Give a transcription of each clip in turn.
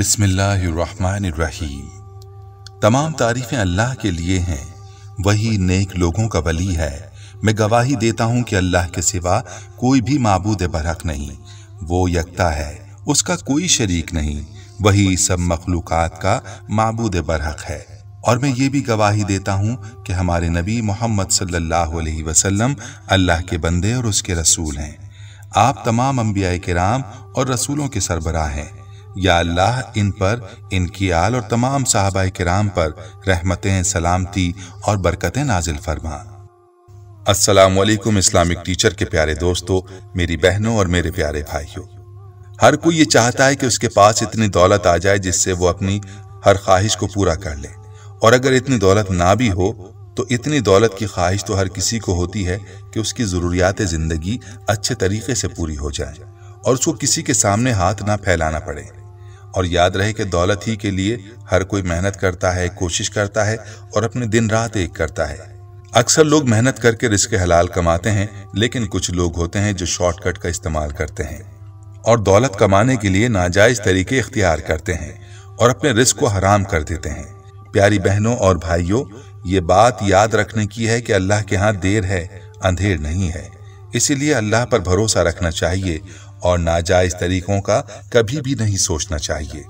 बिस्मिल्लाहिर्रहमानिर्रहीम तमाम तारीफ़ें अल्लाह के लिए हैं वही नेक लोगों का वली है मैं गवाही देता हूँ कि अल्लाह के सिवा कोई भी मबूद बरहक नहीं वो यकता है उसका कोई शरीक नहीं वही सब मखलूक का मबूद बरहक है और मैं ये भी गवाही देता हूँ कि हमारे नबी मोहम्मद सल्लल्लाहु अलैहि वसल्लम अल्लाह के बंदे और उसके रसूल हैं आप तमाम अम्बिया कराम और रसूलों के सरबरा हैं या अल्लाह इन पर इनकी आल और तमाम साहबा कराम पर रहमतें सलामती और बरकतें नाजिल फरमा असलकुम इस्लामिक टीचर के प्यारे दोस्तों मेरी बहनों और मेरे प्यारे भाइयों हर कोई ये चाहता है कि उसके पास इतनी दौलत आ जाए जिससे वो अपनी हर ख्वाहिश को पूरा कर ले और अगर इतनी दौलत ना भी हो तो इतनी दौलत की ख्वाहिश तो हर किसी को होती है कि उसकी ज़रूरियात ज़िंदगी अच्छे तरीके से पूरी हो जाए और उसको किसी के सामने हाथ ना फैलाना पड़े और याद रहे कि दौलत ही के लिए हर कोई मेहनत करता है कोशिश करता है और अपने दिन रात एक करता है अक्सर लोग मेहनत करके रिस्क हलाल कमाते हैं लेकिन कुछ लोग होते हैं जो शॉर्टकट का इस्तेमाल करते हैं और दौलत कमाने के लिए नाजायज तरीके इख्तियार करते हैं और अपने रिस्क को हराम कर देते हैं प्यारी बहनों और भाइयों ये बात याद रखने की है कि अल्लाह के यहाँ देर है अंधेर नहीं है इसीलिए अल्लाह पर भरोसा रखना चाहिए और नाजायज तरीकों का कभी भी नहीं सोचना चाहिए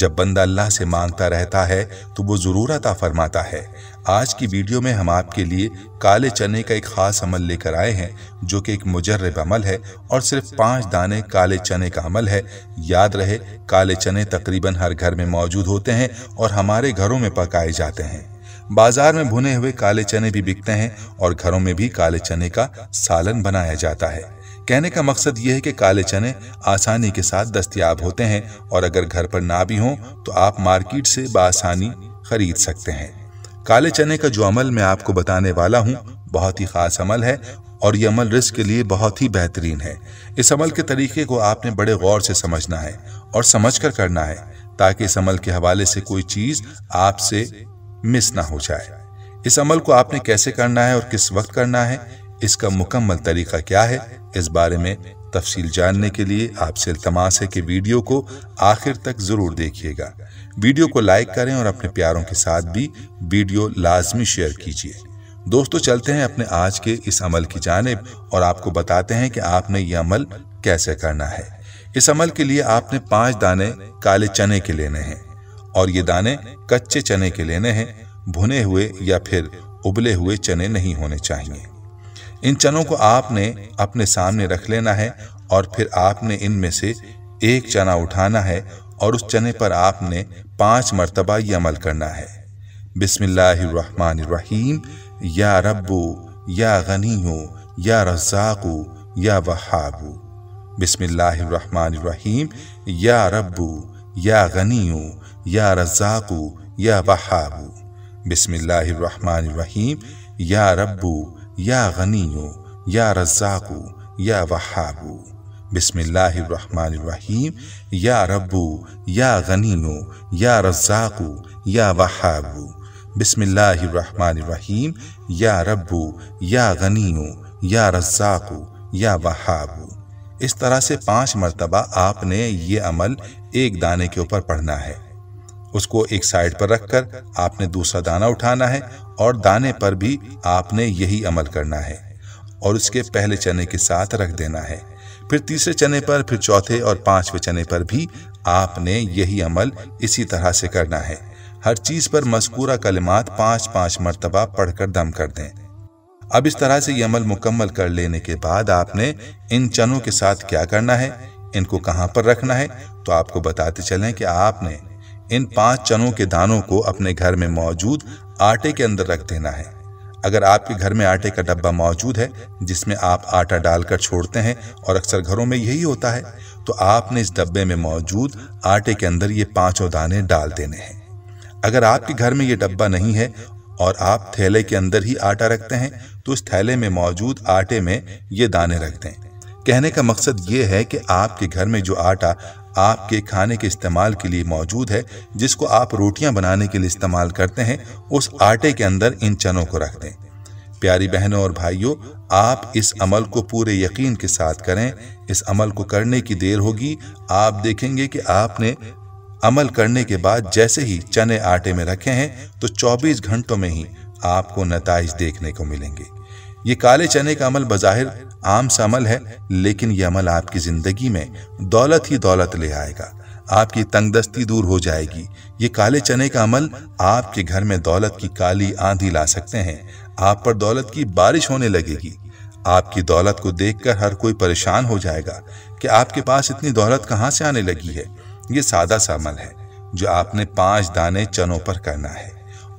जब बंदा अल्लाह से मांगता रहता है तो वो ज़रूर अता फरमाता है आज की वीडियो में हम आपके लिए काले चने का एक ख़ास अमल लेकर आए हैं जो कि एक मुजरब अमल है और सिर्फ पाँच दाने काले चने का अमल है याद रहे काले चने तकरीबन हर घर में मौजूद होते हैं और हमारे घरों में पकाए जाते हैं बाजार में भुने हुए काले चने भी बिकते हैं और घरों में भी काले चने का सालन बनाया जाता है कहने का मकसद ये है कि काले चने आसानी के साथ दस्तियाब होते हैं और अगर घर पर ना भी हों तो आप मार्केट से बसानी खरीद सकते हैं काले चने का जो अमल मैं आपको बताने वाला हूँ बहुत ही ख़ास अमल है और ये अमल रिस्क के लिए बहुत ही बेहतरीन है इस अमल के तरीके को आपने बड़े गौर से समझना है और समझ कर करना है ताकि इस अमल के हवाले से कोई चीज़ आपसे मिस ना हो जाए इस अमल को आपने कैसे करना है और किस वक्त करना है इसका मुकम्मल तरीका क्या है इस बारे में तफसील जानने के लिए आपसे इल्तमास है कि वीडियो को आखिर तक ज़रूर देखिएगा वीडियो को लाइक करें और अपने प्यारों के साथ भी वीडियो लाजमी शेयर कीजिए दोस्तों चलते हैं अपने आज के इस अमल की जानब और आपको बताते हैं कि आपने ये अमल कैसे करना है इस अमल के लिए आपने पांच दाने काले चने के लेने हैं और ये दाने कच्चे चने के लेने हैं भुने हुए या फिर उबले हुए चने नहीं होने चाहिए इन चनों को आपने अपने सामने रख लेना है और फिर आपने इनमें से एक चना उठाना है और उस चने पर आपने पांच मरतबा ये अमल करना है बिसमीम या रब्बू या गनी हो या रज़ाकू या वहाबू बिसमीम या रब्बू या गनी हो या रज़ाकू या वहाबू बिसमीम या रब्बू या गनी या रज़ाकू या वहाबू बिस्मिल्लाहिर्रहमानिर्रहीम या रब्बू या गनी या रज़ाकू या वहाबू बिस्मिल्लाहिर्रहमानिर्रहीम या रब्बू या गनी या रज़ाकू या वहाबू इस तरह से पांच मरतबा आपने ये अमल एक दाने के ऊपर पढ़ना है उसको एक साइड पर रखकर आपने दूसरा दाना उठाना है और दाने पर भी आपने यही अमल करना है और उसके पहले चने के साथ रख देना है फिर तीसरे चने पर फिर चौथे और पांचवे चने पर भी आपने यही अमल इसी तरह से करना है हर चीज पर मस्कूरा कलिमात पांच पांच मरतबा पढ़कर दम कर दें अब इस तरह से यह अमल मुकम्मल कर लेने के बाद आपने इन चनों के साथ क्या करना है इनको कहाँ पर रखना है तो आपको बताते चलें कि आपने इन पांच चनों के दानों को अपने घर में मौजूद आटे के अंदर रख देना है अगर आपके घर में आटे का डब्बा मौजूद है जिसमें आप आटा डालकर छोड़ते हैं और अक्सर घरों में यही होता है तो आपने इस डब्बे में मौजूद आटे के अंदर ये पांचों दाने डाल देने हैं अगर आपके घर में ये डब्बा नहीं है और आप थैले के अंदर ही आटा रखते हैं तो इस थैले में मौजूद आटे में ये दाने रख दें कहने का मकसद ये है कि आपके घर में जो आटा आपके खाने के इस्तेमाल के लिए मौजूद है जिसको आप रोटियां बनाने के लिए इस्तेमाल करते हैं उस आटे के अंदर इन चनों को रख दें प्यारी बहनों और भाइयों आप इस अमल को पूरे यकीन के साथ करें इस अमल को करने की देर होगी आप देखेंगे कि आपने अमल करने के बाद जैसे ही चने आटे में रखे हैं तो 24 घंटों में ही आपको नतज देखने को मिलेंगे ये काले चने का अमल बज़ाहिर आम सा अमल है लेकिन यह अमल आपकी ज़िंदगी में दौलत ही दौलत ले आएगा आपकी तंगदस्ती दूर हो जाएगी ये काले चने का अमल आपके घर में दौलत की काली आंधी ला सकते हैं आप पर दौलत की बारिश होने लगेगी आपकी दौलत को देखकर हर कोई परेशान हो जाएगा कि आपके पास इतनी दौलत कहाँ से आने लगी है ये सादा सा अमल है जो आपने पांच दाने चनों पर करना है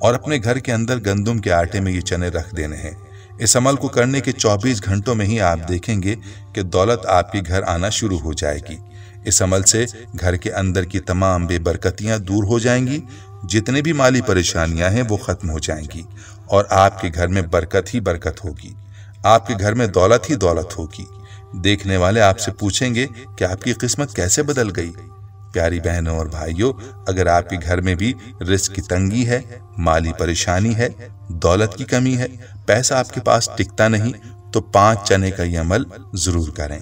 और अपने घर के अंदर गंदम के आटे में ये चने रख देने हैं इस अमल को करने के 24 घंटों में ही आप देखेंगे कि दौलत आपके घर आना शुरू हो जाएगी इस अमल से घर के अंदर की तमाम बेबरकतियां दूर हो जाएंगी जितने भी माली परेशानियां हैं वो ख़त्म हो जाएंगी और आपके घर में बरकत ही बरकत होगी आपके घर में दौलत ही दौलत होगी देखने वाले आपसे पूछेंगे कि आपकी किस्मत कैसे बदल गई प्यारी बहनों और भाइयों अगर आपके घर में भी रिस्क की तंगी है माली परेशानी है दौलत की कमी है पैसा आपके पास टिकता नहीं तो पांच चने का ये अमल जरूर करें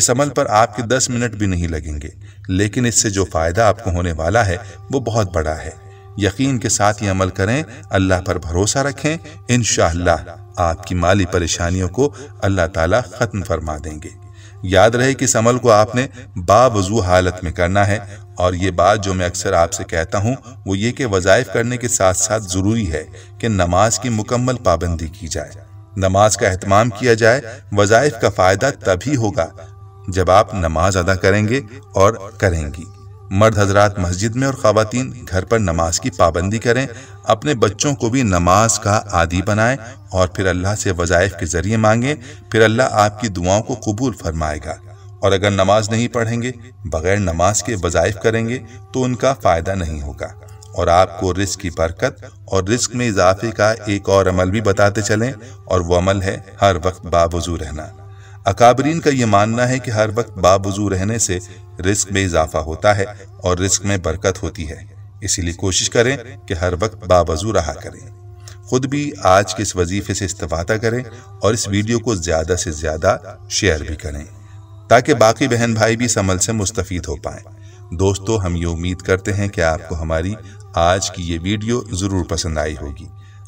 इस अमल पर आपके दस मिनट भी नहीं लगेंगे लेकिन इससे जो फायदा आपको होने वाला है वो बहुत बड़ा है यकीन के साथ ये अमल करें अल्लाह पर भरोसा रखें इन आपकी माली परेशानियों को अल्लाह ताला खत्म फरमा देंगे याद रहे कि इस अमल को आपने बावजू हालत में करना है और ये बात जो मैं अक्सर आपसे कहता हूँ वो ये कि वज़ाइफ करने के साथ साथ ज़रूरी है कि नमाज की मुकम्मल पाबंदी की जाए नमाज का अहतमाम किया जाए वज़ाइफ का फ़ायदा तभी होगा जब आप नमाज अदा करेंगे और करेंगी मर्द हजरात मस्जिद में और खातन घर पर नमाज की पाबंदी करें अपने बच्चों को भी नमाज का आदि बनाएं और फिर अल्लाह से वज़ाइफ के ज़रिए मांगें फिर अल्लाह आपकी दुआओं को कबूल फरमाएगा और अगर नमाज नहीं पढ़ेंगे बगैर नमाज के वज़ाइफ करेंगे तो उनका फ़ायदा नहीं होगा और आपको रिस्क की बरकत और रिस्क में इजाफे का एक और अमल भी बताते चलें और वो अमल है हर वक्त बावजू रहना अकाबरीन का ये मानना है कि हर वक्त बावजू रहने से रिस्क में इजाफा होता है और रिस्क में बरकत होती है इसीलिए कोशिश करें कि हर वक्त बावजू रहा करें खुद भी आज के इस वजीफे से इस्तफाता करें और इस वीडियो को ज़्यादा से ज़्यादा शेयर भी करें ताकि बाकी बहन भाई भी इस अमल से मुस्तफ़ हो पाए दोस्तों हम ये उम्मीद करते हैं कि आपको हमारी आज की ये वीडियो ज़रूर पसंद आई होगी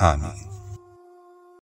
Amin.